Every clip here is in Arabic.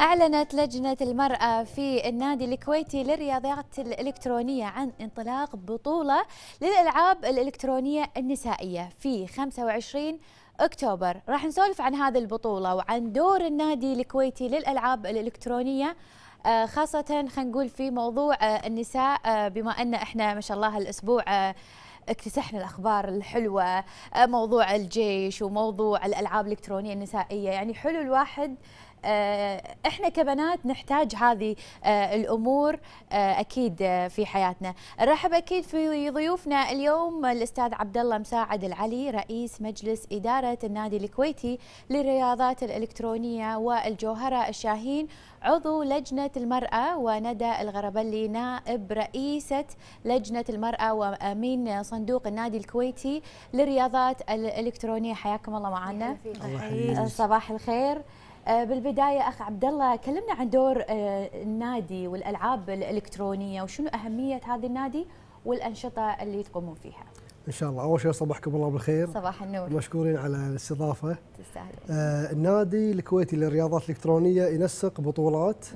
أعلنت لجنة المرأة في النادي الكويتي للرياضيات الإلكترونية عن انطلاق بطولة للألعاب الإلكترونية النسائية في 25 أكتوبر راح نسولف عن هذه البطولة وعن دور النادي الكويتي للألعاب الإلكترونية آه، خاصة خلينا نقول في موضوع آه، النساء آه، بما أن احنا ما شاء الله الأسبوع اكتسحنا الاخبار الحلوه موضوع الجيش وموضوع الالعاب الالكترونيه النسائيه يعني حلو الواحد آه، احنا كبنات نحتاج هذه آه، الامور آه، اكيد في حياتنا نرحب اكيد في ضيوفنا اليوم الاستاذ عبد الله مساعد العلي رئيس مجلس اداره النادي الكويتي للرياضات الالكترونيه والجوهره الشاهين عضو لجنه المراه وندى الغربلي نائب رئيسه لجنه المراه وامين صندوق النادي الكويتي للرياضات الالكترونيه حياكم الله معنا صباح الخير آه، بالبدايه اخ عبد الله كلمنا عن دور آه، النادي والالعاب الالكترونيه وشنو اهميه هذا النادي والانشطه اللي تقومون فيها. ان شاء الله اول شيء صباحكم الله بالخير صباح النور مشكورين على الاستضافه آه النادي الكويتي للرياضات الالكترونيه ينسق بطولات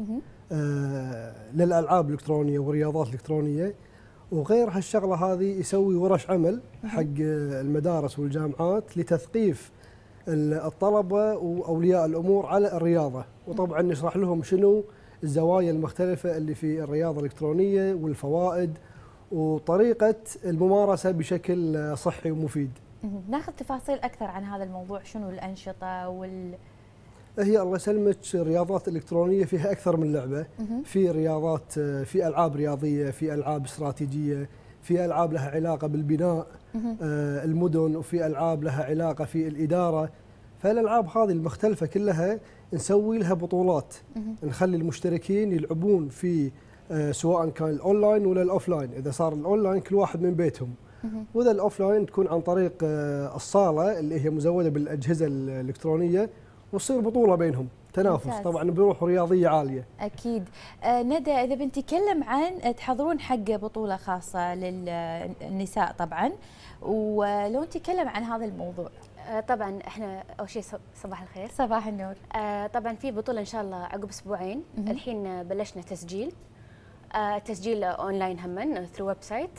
آه للالعاب الالكترونيه والرياضات الالكترونيه وغير هالشغله هذه يسوي ورش عمل حق آه، المدارس والجامعات لتثقيف الطلبه واولياء الامور على الرياضه وطبعا نشرح لهم شنو الزوايا المختلفه اللي في الرياضه الالكترونيه والفوائد وطريقه الممارسه بشكل صحي ومفيد. ناخذ تفاصيل اكثر عن هذا الموضوع شنو الانشطه وال هي الله يسلمك رياضات الكترونيه فيها اكثر من لعبه في رياضات في العاب رياضيه في العاب استراتيجيه في العاب لها علاقه بالبناء آه، المدن وفي العاب لها علاقه في الاداره فالالعاب هذه المختلفه كلها نسوي لها بطولات نخلي المشتركين يلعبون في آه، سواء كان الاونلاين ولا الاوفلاين اذا صار الاونلاين كل واحد من بيتهم واذا الاوفلاين تكون عن طريق آه، الصاله اللي هي مزوده بالاجهزه الالكترونيه وتصير بطوله بينهم تنافس طبعا بروح رياضيه عاليه اكيد آه ندى اذا بنتكلم عن تحضرون حق بطوله خاصه للنساء طبعا ولو نتكلم عن هذا الموضوع آه، طبعا احنا اول شيء صباح الخير صباح النور آه، طبعا في بطوله ان شاء الله عقب اسبوعين الحين بلشنا تسجيل آه، تسجيل اونلاين همن ثرو ويب سايت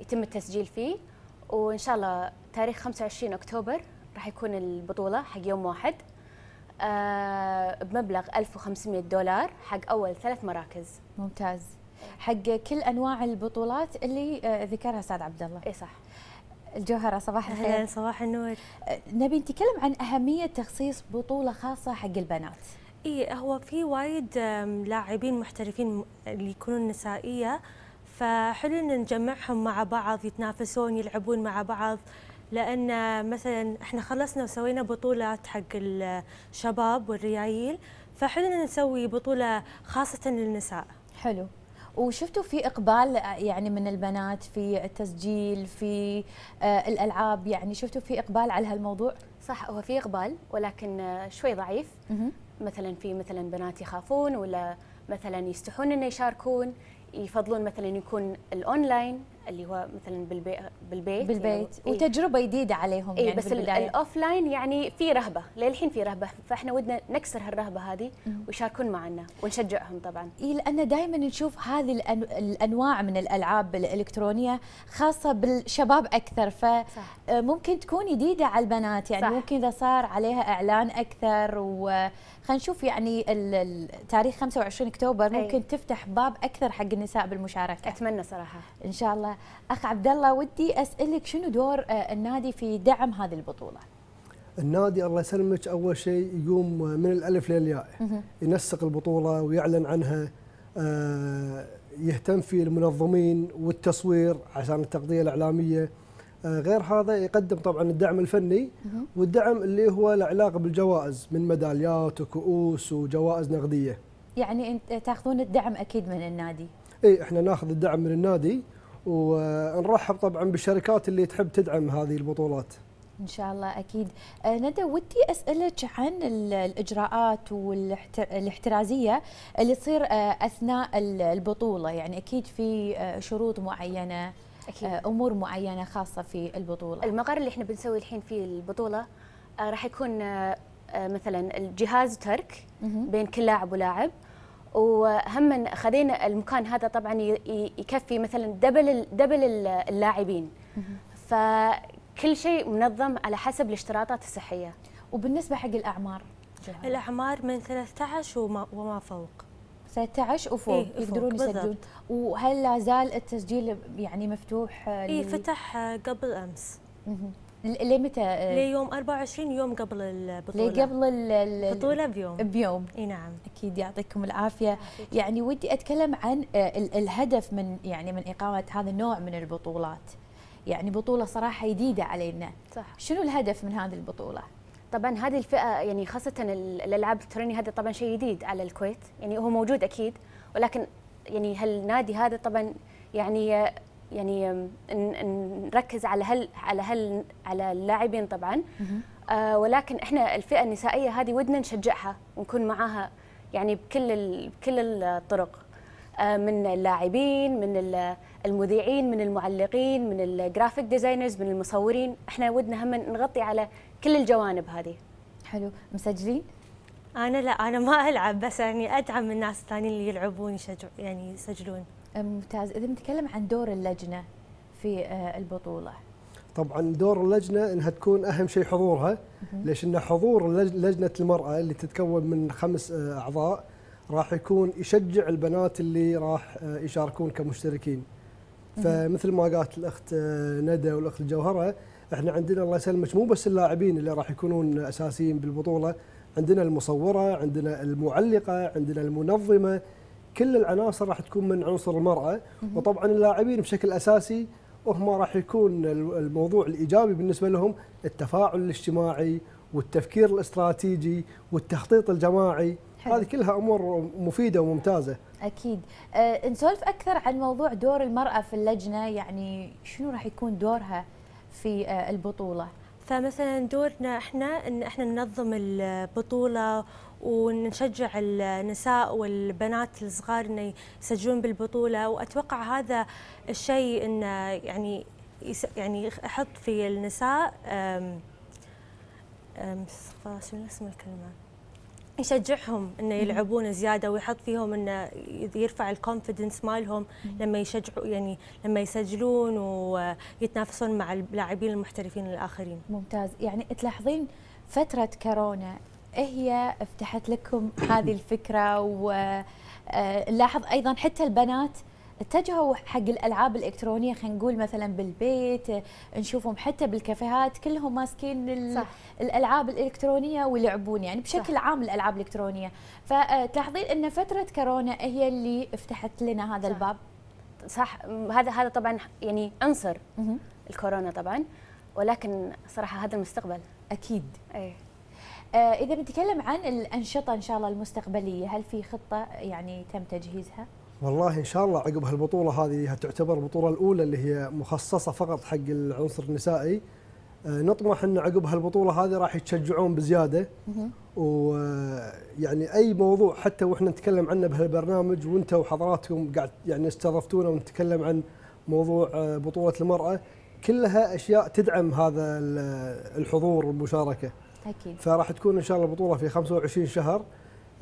يتم التسجيل فيه وان شاء الله تاريخ 25 اكتوبر راح يكون البطوله حق يوم واحد آه، بمبلغ 1500 دولار حق اول ثلاث مراكز ممتاز حق كل انواع البطولات اللي آه، ذكرها استاذ عبد الله اي صح الجوهره صباح الخير صباح النور آه، نبي نتكلم عن اهميه تخصيص بطوله خاصه حق البنات اي هو في وايد لاعبين محترفين اللي يكونون نسائيه فحلو ان نجمعهم مع بعض يتنافسون يلعبون مع بعض لان مثلا احنا خلصنا وسوينا بطولات حق الشباب والريايل فحلنا نسوي بطوله خاصه للنساء حلو وشفتوا في اقبال يعني من البنات في التسجيل في آه، الالعاب يعني شفتوا في اقبال على هالموضوع صح هو في اقبال ولكن شوي ضعيف مثلا في مثلا بنات يخافون ولا مثلا يستحون انه يشاركون يفضلون مثلا يكون الاونلاين اللي هو مثلا بالبيت بالبيت بالبيت يعني إيه. وتجربه جديده عليهم إيه يعني بس الاوفلاين يعني في رهبه للحين في رهبه فاحنا ودنا نكسر هالرهبه هذه ويشاركون معنا ونشجعهم طبعا اي لان دائما نشوف هذه الانواع من الالعاب الالكترونيه خاصه بالشباب اكثر فممكن آه، تكون جديده على البنات يعني صح. ممكن اذا صار عليها اعلان اكثر و نشوف يعني تاريخ 25 اكتوبر إيه. ممكن أي. تفتح باب اكثر حق النساء بالمشاركه اتمنى صراحه ان شاء الله اخ عبد الله ودي اسالك شنو دور آه، النادي في دعم هذه البطوله؟ النادي الله يسلمك اول شيء يقوم من الالف للياء ينسق البطوله ويعلن عنها آه، يهتم في المنظمين والتصوير عشان التغطيه الاعلاميه آه، غير هذا يقدم طبعا الدعم الفني والدعم اللي هو له علاقه بالجوائز من ميداليات وكؤوس وجوائز نقديه. يعني انت تاخذون الدعم اكيد من النادي. اي احنا ناخذ الدعم من النادي ونرحب طبعا بالشركات اللي تحب تدعم هذه البطولات ان شاء الله اكيد آه، ندى ودي اسالك عن الاجراءات والاحترازيه اللي تصير آه، اثناء البطوله يعني اكيد في آه، شروط معينه أكيد. امور معينه خاصه في البطوله المقر اللي احنا بنسوي الحين فيه البطوله راح يكون مثلا الجهاز ترك بين كل لاعب ولاعب وهم خذينا المكان هذا طبعا يكفي مثلا دبل دبل اللاعبين فكل شيء منظم على حسب الاشتراطات الصحيه وبالنسبه حق الاعمار الاعمار من 13 وما, وما فوق 13 وفوق إيه يقدرون يسجلون وهل لا زال التسجيل يعني مفتوح اي فتح قبل امس ليه متى؟ آه، يوم 24 يوم قبل البطوله لي قبل البطوله بيوم بيوم اي نعم اكيد يعطيكم العافيه يعني ودي اتكلم عن آه، الهدف من يعني من اقامه هذا النوع من البطولات يعني بطوله صراحه جديده علينا صح شنو الهدف من هذه البطوله؟ طبعا هذه الفئه يعني خاصه الالعاب الالكترونيه هذا طبعا شيء جديد على الكويت يعني هو موجود اكيد ولكن يعني هالنادي هذا طبعا يعني يعني نركز على هل على هل على اللاعبين طبعا آه ولكن احنا الفئه النسائيه هذه ودنا نشجعها ونكون معاها يعني بكل بكل الطرق آه من اللاعبين من المذيعين من المعلقين من الجرافيك ديزاينرز من المصورين احنا ودنا هم نغطي على كل الجوانب هذه حلو مسجلين انا لا انا ما العب بس يعني ادعم الناس الثانيين اللي يلعبون يشجعون يعني يسجلون ممتاز اذا بنتكلم عن دور اللجنه في آه، البطوله طبعا دور اللجنه انها تكون اهم شيء حضورها ليش ان حضور لجنه المراه اللي تتكون من خمس آه، اعضاء راح يكون يشجع البنات اللي راح آه، يشاركون كمشتركين فمثل ما قالت الاخت ندى والاخت الجوهره احنا عندنا الله يسلمك مو بس اللاعبين اللي راح يكونون اساسيين بالبطوله عندنا المصوره عندنا المعلقه عندنا المنظمه كل العناصر راح تكون من عنصر المرأة وطبعا اللاعبين بشكل أساسي وهم راح يكون الموضوع الإيجابي بالنسبة لهم التفاعل الاجتماعي والتفكير الاستراتيجي والتخطيط الجماعي حلو. هذه كلها امور مفيده وممتازه اكيد أه نسولف اكثر عن موضوع دور المراه في اللجنه يعني شنو راح يكون دورها في أه، البطوله فمثلا دورنا احنا ان احنا ننظم البطوله ونشجع النساء والبنات الصغار ان يسجلون بالبطوله واتوقع هذا الشيء ان يعني يعني احط في النساء أم أم شنو اسم الكلمه يشجعهم انه يلعبون زياده ويحط فيهم انه يرفع الكونفدنس مالهم لما يشجعوا يعني لما يسجلون ويتنافسون مع اللاعبين المحترفين الاخرين. ممتاز، يعني تلاحظين فتره كورونا هي فتحت لكم هذه الفكره ونلاحظ آه، ايضا حتى البنات اتجهوا حق الالعاب الالكترونيه خلينا نقول مثلا بالبيت نشوفهم حتى بالكافيهات كلهم ماسكين صح. الالعاب الالكترونيه ويلعبون يعني بشكل صح. عام الالعاب الالكترونيه فتلاحظين ان فتره كورونا هي اللي فتحت لنا هذا صح. الباب صح هذا هذا طبعا يعني عنصر الكورونا طبعا ولكن صراحه هذا المستقبل اكيد ايه آه، اذا بنتكلم عن الانشطه ان شاء الله المستقبليه هل في خطه يعني تم تجهيزها والله ان شاء الله عقب هالبطوله هذه تعتبر البطوله الاولى اللي هي مخصصه فقط حق العنصر النسائي آه، نطمح ان عقب هالبطوله هذه راح يتشجعون بزياده ويعني آه، اي موضوع حتى واحنا نتكلم عنه بهالبرنامج وانتم وحضراتكم قاعد يعني استضفتونا ونتكلم عن موضوع آه، بطوله المراه كلها اشياء تدعم هذا الحضور والمشاركه اكيد فراح تكون ان شاء الله البطوله في 25 شهر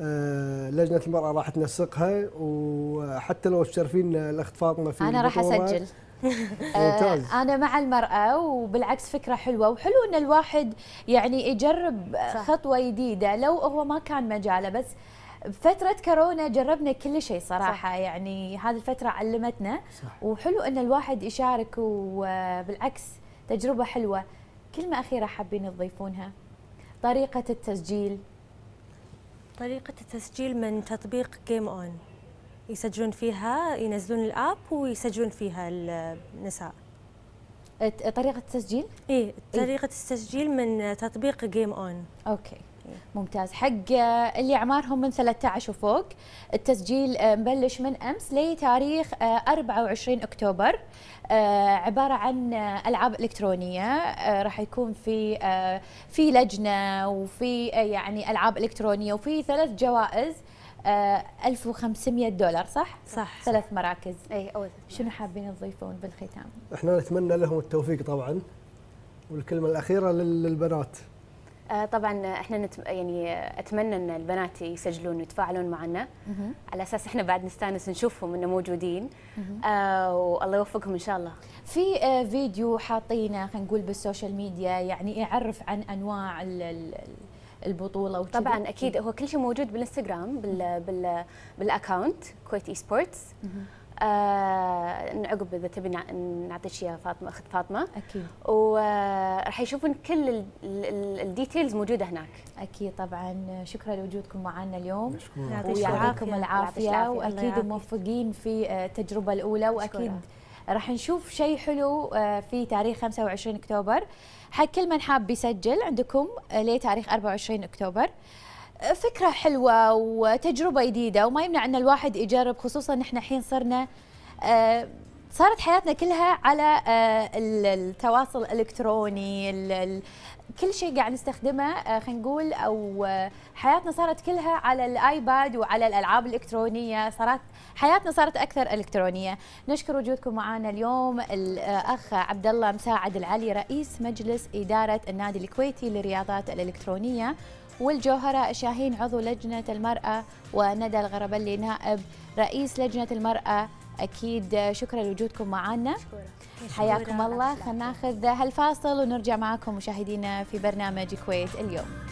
آه، لجنه المراه راح تنسقها وحتى لو تشرفين الاخت فاطمه في انا راح اسجل آه، ممتاز. انا مع المراه وبالعكس فكره حلوه وحلو ان الواحد يعني يجرب خطوه جديده لو هو ما كان مجاله بس فترة كورونا جربنا كل شيء صراحة صح. يعني هذه الفترة علمتنا صح. وحلو ان الواحد يشارك وبالعكس تجربة حلوة كلمة أخيرة حابين تضيفونها طريقة التسجيل طريقة التسجيل من تطبيق جيم اون يسجلون فيها ينزلون الاب ويسجلون فيها النساء طريقة التسجيل؟ اي إيه. طريقة إيه؟ التسجيل من تطبيق جيم اون اوكي ممتاز حق آه، اللي اعمارهم من 13 وفوق التسجيل آه، مبلش من امس لتاريخ 24 آه، اكتوبر عباره عن العاب الكترونيه راح يكون في في لجنه وفي يعني العاب الكترونيه وفي ثلاث جوائز 1500 دولار صح؟ صح ثلاث مراكز اي اول شنو حابين تضيفون بالختام؟ احنا نتمنى لهم التوفيق طبعا والكلمه الاخيره للبنات آه، طبعا احنا نت... يعني اتمنى ان البنات يسجلون ويتفاعلون معنا على اساس احنا بعد نستانس نشوفهم انه موجودين آه والله يوفقهم ان شاء الله في آه فيديو حاطينه خلينا نقول بالسوشيال ميديا يعني يعرف عن انواع ال البطوله وكذا طبعا اكيد هو كل شيء موجود بالانستغرام بالاكونت كويت اي سبورتس آه، عقب اذا تبي نعطيك اياها فاطمه اخت فاطمه اكيد وراح آه، يشوفون كل الديتيلز موجوده هناك اكيد طبعا شكرا لوجودكم معنا اليوم ويعطيكم العافيه واكيد موفقين في آه، التجربه الاولى واكيد راح نشوف شيء حلو في تاريخ 25 اكتوبر حق كل من حاب يسجل عندكم لتاريخ 24 اكتوبر فكرة حلوة وتجربة جديدة وما يمنع أن الواحد يجرب خصوصا نحن الحين صرنا آه، صارت حياتنا كلها على آه، التواصل الالكتروني كل شيء قاعد نستخدمه آه، خلينا نقول او حياتنا صارت كلها على الايباد وعلى الالعاب الالكترونيه صارت حياتنا صارت اكثر الكترونيه نشكر وجودكم معنا اليوم الاخ عبد الله مساعد العلي رئيس مجلس اداره النادي الكويتي للرياضات الالكترونيه والجوهرة الشاهين عضو لجنة المرأة وندى الغربلي نائب رئيس لجنة المرأة أكيد شكرا لوجودكم معنا حياكم الله خلنا ناخذ هالفاصل ونرجع معكم مشاهدينا في برنامج كويت اليوم